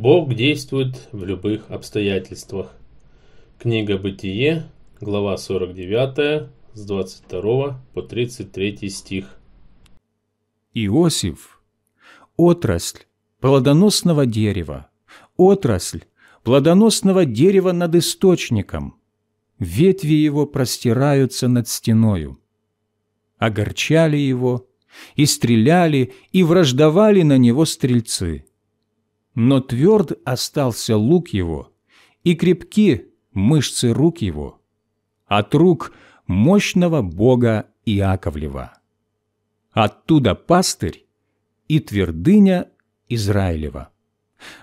Бог действует в любых обстоятельствах. Книга Бытие, глава 49, с 22 по 33 стих. Иосиф – отрасль плодоносного дерева, отрасль плодоносного дерева над источником. Ветви его простираются над стеною. Огорчали его, и стреляли, и враждовали на него стрельцы – но тверд остался лук его, и крепки мышцы рук его, от рук мощного бога Иаковлева. Оттуда пастырь и твердыня Израилева.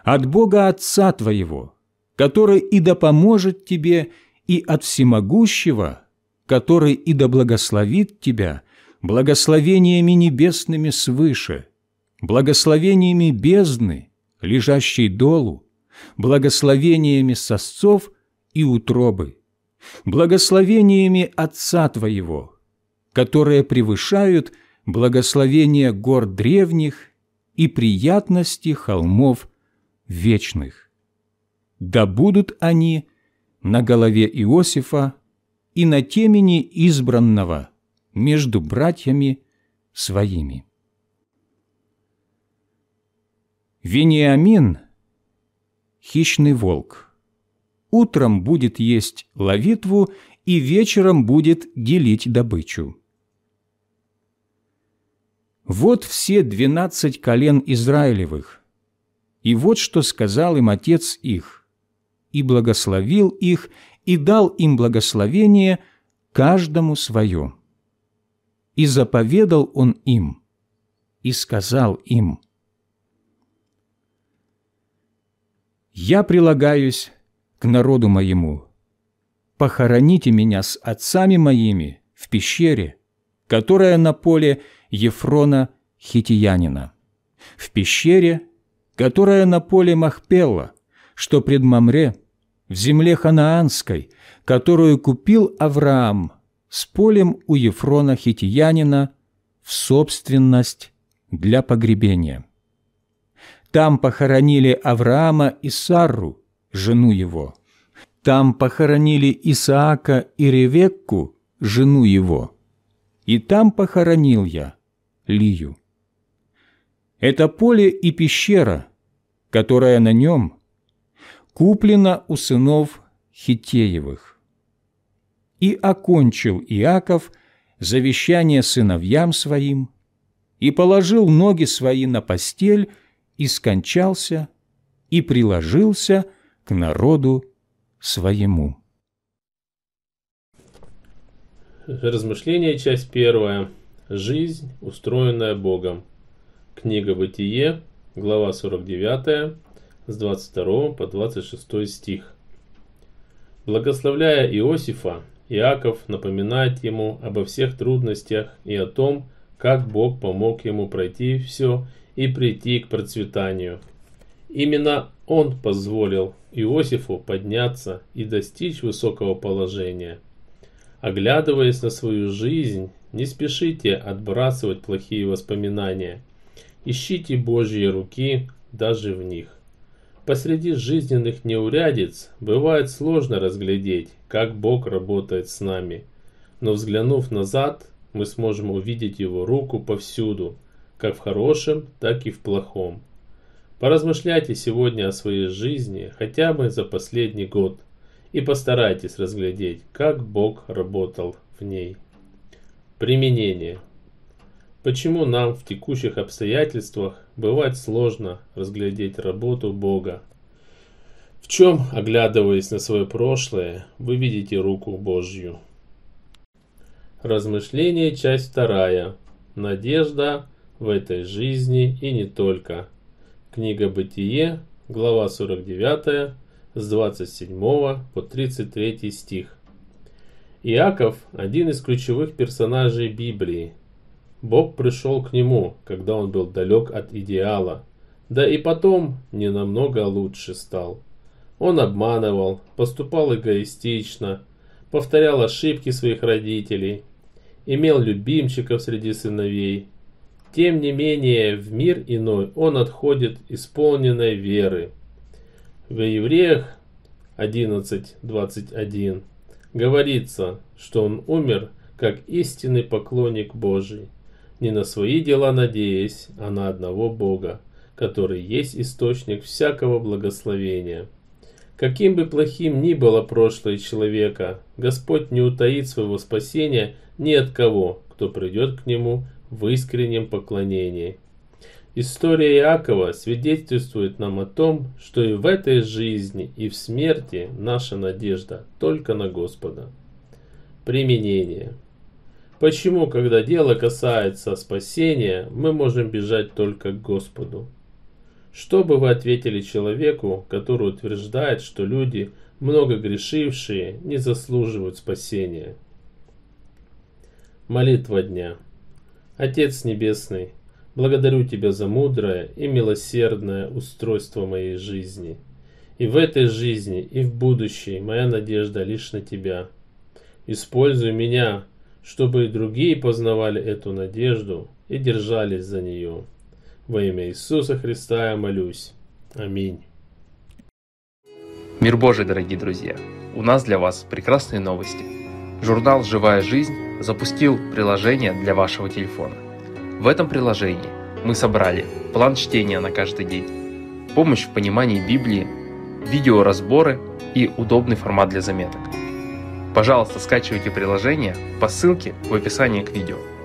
От Бога Отца твоего, который и да поможет тебе, и от Всемогущего, который и да благословит тебя благословениями небесными свыше, благословениями бездны лежащей долу, благословениями сосцов и утробы, благословениями Отца Твоего, которые превышают благословения гор древних и приятности холмов вечных. Да будут они на голове Иосифа и на темени избранного между братьями своими. Вениамин – хищный волк. Утром будет есть ловитву и вечером будет делить добычу. Вот все двенадцать колен Израилевых. И вот что сказал им отец их. И благословил их, и дал им благословение каждому свое. И заповедал он им, и сказал им – Я прилагаюсь к народу моему. Похороните меня с отцами моими в пещере, которая на поле Ефрона Хитиянина, в пещере, которая на поле Махпелла, что пред Мамре, в земле Ханаанской, которую купил Авраам с полем у Ефрона Хитиянина в собственность для погребения. Там похоронили Авраама и Сарру, жену его. Там похоронили Исаака и Ревекку, жену его. И там похоронил я Лию. Это поле и пещера, которая на нем, куплена у сынов Хитеевых. И окончил Иаков завещание сыновьям своим, и положил ноги свои на постель, и скончался, и приложился к народу своему. Размышление, часть первая. Жизнь, устроенная Богом. Книга Бытие, глава 49, с 22 по 26 стих. Благословляя Иосифа, Иаков напоминает ему обо всех трудностях и о том, как Бог помог ему пройти все и прийти к процветанию. Именно он позволил Иосифу подняться и достичь высокого положения. Оглядываясь на свою жизнь, не спешите отбрасывать плохие воспоминания. Ищите Божьи руки даже в них. Посреди жизненных неурядиц бывает сложно разглядеть, как Бог работает с нами. Но взглянув назад, мы сможем увидеть Его руку повсюду – как в хорошем, так и в плохом. Поразмышляйте сегодня о своей жизни хотя бы за последний год и постарайтесь разглядеть, как Бог работал в ней. Применение. Почему нам в текущих обстоятельствах бывает сложно разглядеть работу Бога? В чем, оглядываясь на свое прошлое, вы видите руку Божью? Размышление, часть вторая. Надежда в этой жизни и не только. Книга Бытие, глава 49, с 27 по 33 стих. Иаков – один из ключевых персонажей Библии. Бог пришел к нему, когда он был далек от идеала, да и потом не намного лучше стал. Он обманывал, поступал эгоистично, повторял ошибки своих родителей, имел любимчиков среди сыновей – тем не менее, в мир иной он отходит исполненной веры. В Евреях 11.21 говорится, что он умер как истинный поклонник Божий, не на свои дела надеясь, а на одного Бога, который есть источник всякого благословения. Каким бы плохим ни было прошлое человека, Господь не утаит своего спасения ни от кого, кто придет к Нему в искреннем поклонении. История Иакова свидетельствует нам о том, что и в этой жизни, и в смерти наша надежда только на Господа. Применение. Почему, когда дело касается спасения, мы можем бежать только к Господу? Что бы вы ответили человеку, который утверждает, что люди, много грешившие, не заслуживают спасения? Молитва дня. Отец Небесный, благодарю Тебя за мудрое и милосердное устройство моей жизни. И в этой жизни, и в будущей моя надежда лишь на Тебя. Используй меня, чтобы и другие познавали эту надежду и держались за нее. Во имя Иисуса Христа я молюсь. Аминь. Мир Божий, дорогие друзья! У нас для вас прекрасные новости – Журнал «Живая жизнь» запустил приложение для вашего телефона. В этом приложении мы собрали план чтения на каждый день, помощь в понимании Библии, видеоразборы и удобный формат для заметок. Пожалуйста, скачивайте приложение по ссылке в описании к видео.